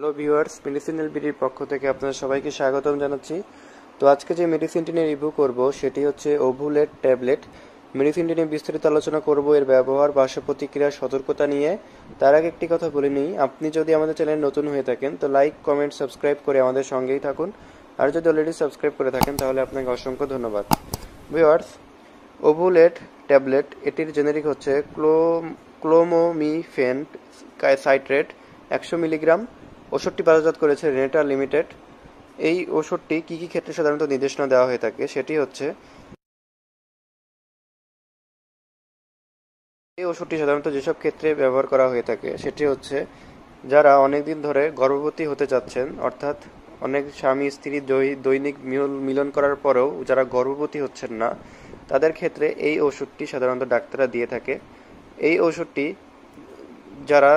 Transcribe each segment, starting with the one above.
hello viewers medicinal বিডির পক্ষ থেকে আপনাদের সবাইকে স্বাগতম জানাচ্ছি তো আজকে যে মেডিসিনটি নিয়ে রিভিউ করব সেটি হচ্ছে ওভুলেট ট্যাবলেট মেডিসিনটি নিয়ে বিস্তারিত আলোচনা করব এর ব্যবহার পার্শ্ব প্রতিক্রিয়া সতর্কতা নিয়ে তার আগে একটি কথা বলে নিই আপনি যদি আমাদের চ্যানেল নতুন হয়ে থাকেন তো লাইক কমেন্ট সাবস্ক্রাইব করে আমাদের সঙ্গেই থাকুন আর যদি অলরেডি সাবস্ক্রাইব করে থাকেন তাহলে আপনাকে অসংখ্য ধন্যবাদ ভিউয়ার্স ওভুলেট ট্যাবলেট এটির জেনেরিক হচ্ছে ক্লো ক্লোমোমিফেন্ট সাইট্রেট একশো মিলিগ্রাম ওষুধটি বাজারজাত করেছে রেনেটা লিমিটেড এই ওষুধটি কী কী ক্ষেত্রে সাধারণত নির্দেশনা দেওয়া হয়ে থাকে সেটি হচ্ছে এই ওষুধটি সাধারণত যেসব ক্ষেত্রে ব্যবহার করা হয়ে থাকে সেটি হচ্ছে যারা অনেকদিন ধরে গর্ভবতী হতে চাচ্ছেন অর্থাৎ অনেক স্বামী স্ত্রী দৈনিক মিলন করার পরেও যারা গর্ভবতী হচ্ছেন না তাদের ক্ষেত্রে এই ওষুধটি সাধারণত ডাক্তাররা দিয়ে থাকে এই ওষুধটি যারা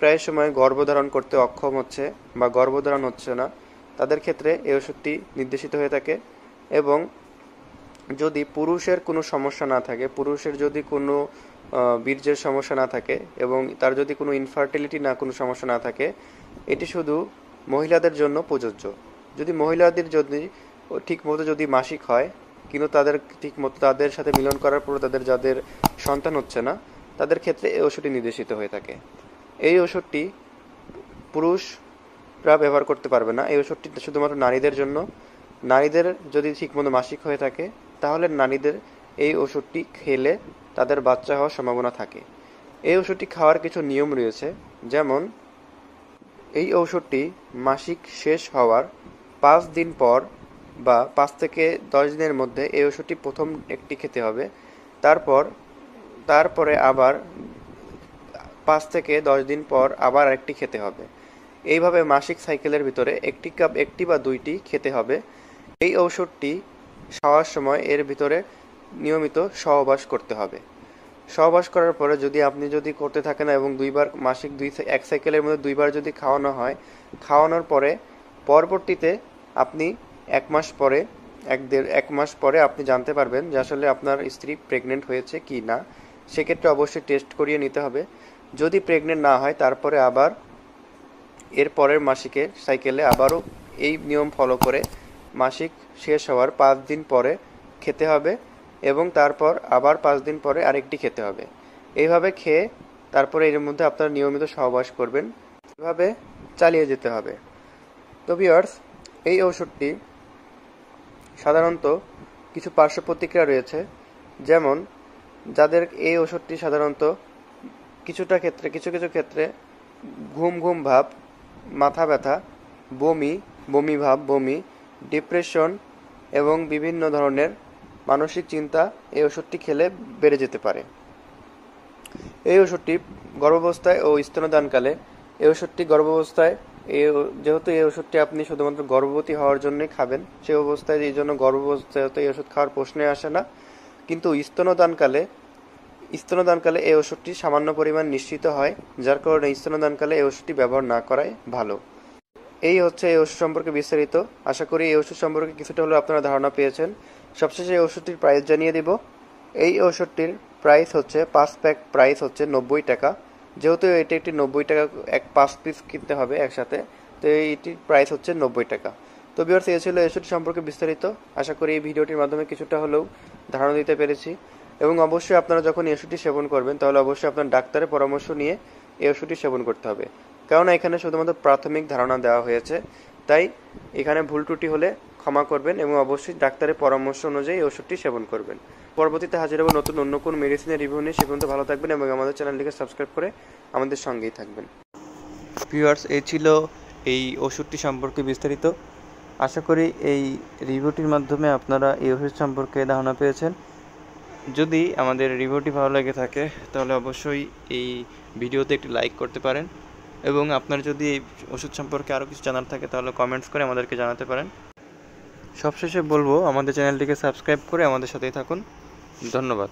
প্রায় সময় গর্ভধারণ করতে অক্ষম হচ্ছে বা গর্ভধারণ হচ্ছে না তাদের ক্ষেত্রে এই ওষুধটি নির্দেশিত হয়ে থাকে এবং যদি পুরুষের কোনো সমস্যা না থাকে পুরুষের যদি কোনো বীর্যের সমস্যা না থাকে এবং তার যদি কোনো ইনফার্টিলিটি না কোনো সমস্যা না থাকে এটি শুধু মহিলাদের জন্য প্রযোজ্য যদি মহিলাদের যদি ঠিকমতো যদি মাসিক হয় কিন্তু তাদের ঠিক মতো তাদের সাথে মিলন করার পর তাদের যাদের সন্তান হচ্ছে না তাদের ক্ষেত্রে এই ওষুধটি নির্দেশিত হয়ে থাকে এই ওষুধটি পুরুষরা ব্যবহার করতে পারবে না এই ওষুধটি শুধুমাত্র নারীদের জন্য নারীদের যদি ঠিকমতো মাসিক হয়ে থাকে তাহলে নারীদের এই ওষুধটি খেলে তাদের বাচ্চা হওয়ার সম্ভাবনা থাকে এই ওষুধটি খাওয়ার কিছু নিয়ম রয়েছে যেমন এই ওষুধটি মাসিক শেষ হওয়ার পাঁচ দিন পর বা পাঁচ থেকে দশ দিনের মধ্যে এই ওষুধটি প্রথম একটি খেতে হবে তারপর তারপরে আবার পাঁচ থেকে দশ দিন পর আবার একটি খেতে হবে এইভাবে মাসিক সাইকেলের ভিতরে একটি কাপ একটি বা দুইটি খেতে হবে এই ঔষধটি খাওয়ার সময় এর ভিতরে নিয়মিত সহবাস করতে হবে সহবাস করার পরে যদি আপনি যদি করতে থাকেন এবং দুইবার মাসিক দুই এক সাইকেলের মধ্যে দুইবার যদি খাওয়ানো হয় খাওয়ানোর পরে পরবর্তীতে আপনি এক মাস পরে এক দেড় এক মাস পরে আপনি জানতে পারবেন যে আসলে আপনার স্ত্রী প্রেগনেন্ট হয়েছে কি না সেক্ষেত্রে অবশ্যই টেস্ট করিয়ে নিতে হবে যদি প্রেগনেন্ট না হয় তারপরে আবার এর পরের মাসিকে সাইকেলে আবারও এই নিয়ম ফলো করে মাসিক শেষ হওয়ার পাঁচ দিন পরে খেতে হবে এবং তারপর আবার পাঁচ দিন পরে আরেকটি খেতে হবে এইভাবে খেয়ে তারপরে এর মধ্যে আপনারা নিয়মিত সহবাস করবেন এভাবে চালিয়ে যেতে হবে তো বিয়ার্স এই ওষুধটি সাধারণত কিছু পার্শ্ব প্রতিক্রিয়া রয়েছে যেমন যাদের এই ওষুধটি সাধারণত কিছুটা ক্ষেত্রে কিছু কিছু ক্ষেত্রে ঘুম ঘুম ভাব মাথা ব্যথা বমি বমি ভাব বমি ডিপ্রেশন এবং বিভিন্ন ধরনের মানসিক চিন্তা এই ওষুধটি খেলে বেড়ে যেতে পারে এই ওষুধটি গর্ভাবস্থায় ও স্তনদানকালে এই ওষুধটি গর্ভাবস্থায় এই যেহেতু এই ওষুধটি আপনি শুধুমাত্র গর্ভবতী হওয়ার জন্যই খাবেন সেই অবস্থায় এই জন্য গর্ভাবস্থায় এই ওষুধ খাওয়ার প্রশ্নে আসে না কিন্তু স্তনদানকালে স্তনদানকালে এই ওষুধটি সামান্য পরিমাণ নিশ্চিত হয় যার কারণে স্তনদানকালে এই ওষুধটি ব্যবহার না করাই ভালো এই হচ্ছে এই ওষুধ সম্পর্কে বিস্তারিত আশা করি এই ওষুধ সম্পর্কে কিছুটা হলেও আপনারা ধারণা পেয়েছেন সবশেষে এই ওষুধটির প্রাইস জানিয়ে দিব এই ওষুধটির প্রাইস হচ্ছে পাঁচ প্যাক প্রাইস হচ্ছে নব্বই টাকা যেহেতু এটি একটি নব্বই টাকা এক পাঁচ পিস কিনতে হবে একসাথে তো এইটির প্রাইস হচ্ছে নব্বই টাকা তো বিয়ার্স এ ছিল এই ওষুধ সম্পর্কে বিস্তারিত আশা করি এই ভিডিওটির মাধ্যমে কিছুটা হলেও ধারণা দিতে পেরেছি এবং অবশ্যই আপনারা যখন এই ওষুধটি সেবন করবেন তাহলে অবশ্যই আপনার ডাক্তারের পরামর্শ নিয়ে এই ওষুধটি সেবন করতে হবে কারণ এখানে শুধুমাত্র প্রাথমিক ধারণা দেওয়া হয়েছে তাই এখানে ভুল ত্রুটি হলে ক্ষমা করবেন এবং অবশ্যই ডাক্তারের পরামর্শ অনুযায়ী ওষুধটি সেবন করবেন পরবর্তীতে হাজির হবো নতুন অন্য কোন মেডিসিনের রিভিউ নিয়ে সেগুলো ভালো থাকবেন এবং আমাদের চ্যানেলটিকে সাবস্ক্রাইব করে আমাদের সঙ্গেই থাকবেন ভিউয়ার্স এই ছিল এই ওষুধটি সম্পর্কে বিস্তারিত আশা করি এই রিভিউটির মাধ্যমে আপনারা এই ওষুধ সম্পর্কে ধারণা পেয়েছেন যদি আমাদের রিভিউটি ভালো লেগে থাকে তাহলে অবশ্যই এই ভিডিওতে একটি লাইক করতে পারেন এবং আপনার যদি এই ওষুধ সম্পর্কে আরও কিছু জানার থাকে তাহলে কমেন্টস করে আমাদেরকে জানাতে পারেন সবশেষে বলবো আমাদের চ্যানেলটিকে সাবস্ক্রাইব করে আমাদের সাথেই থাকুন ধন্যবাদ